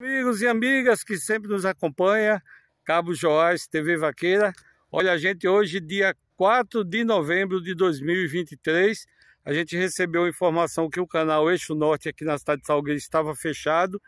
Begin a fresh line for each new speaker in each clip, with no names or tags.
Amigos e amigas que sempre nos acompanha, Cabo Joás, TV Vaqueira. Olha, a gente hoje, dia 4 de novembro de 2023, a gente recebeu informação que o canal Eixo Norte aqui na cidade de Salgueiro estava fechado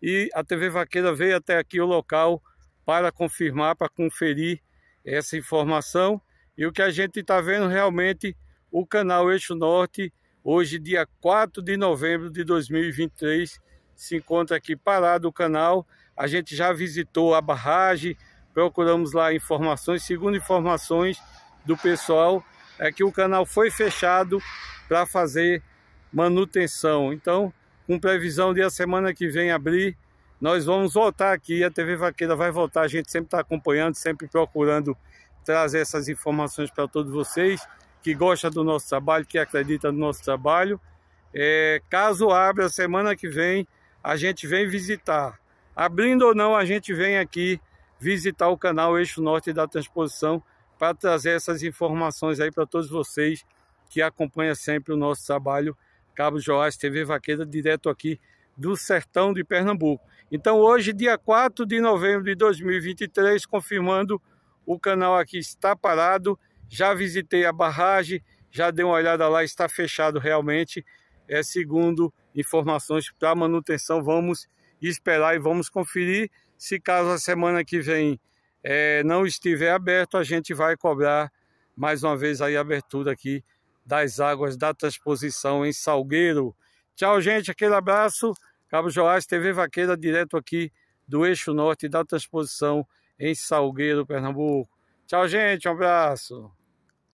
e a TV Vaqueira veio até aqui o local para confirmar, para conferir essa informação. E o que a gente está vendo realmente, o canal Eixo Norte, hoje, dia 4 de novembro de 2023, se encontra aqui parado o canal. A gente já visitou a barragem, procuramos lá informações. Segundo informações do pessoal, é que o canal foi fechado para fazer manutenção. Então, com previsão de a semana que vem abrir, nós vamos voltar aqui. A TV Vaqueira vai voltar. A gente sempre está acompanhando, sempre procurando trazer essas informações para todos vocês que gosta do nosso trabalho, que acredita no nosso trabalho. É, caso abra semana que vem, a gente vem visitar. Abrindo ou não, a gente vem aqui visitar o canal Eixo Norte da Transposição para trazer essas informações aí para todos vocês que acompanham sempre o nosso trabalho Cabo Joás TV Vaqueira, direto aqui do sertão de Pernambuco. Então hoje, dia 4 de novembro de 2023, confirmando, o canal aqui está parado, já visitei a barragem, já dei uma olhada lá, está fechado realmente, é, segundo informações para manutenção. Vamos esperar e vamos conferir. Se caso a semana que vem é, não estiver aberto, a gente vai cobrar mais uma vez aí a abertura aqui das águas da transposição em Salgueiro. Tchau, gente. Aquele abraço. Cabo Joás, TV Vaqueira, direto aqui do Eixo Norte da Transposição em Salgueiro, Pernambuco. Tchau, gente. Um abraço.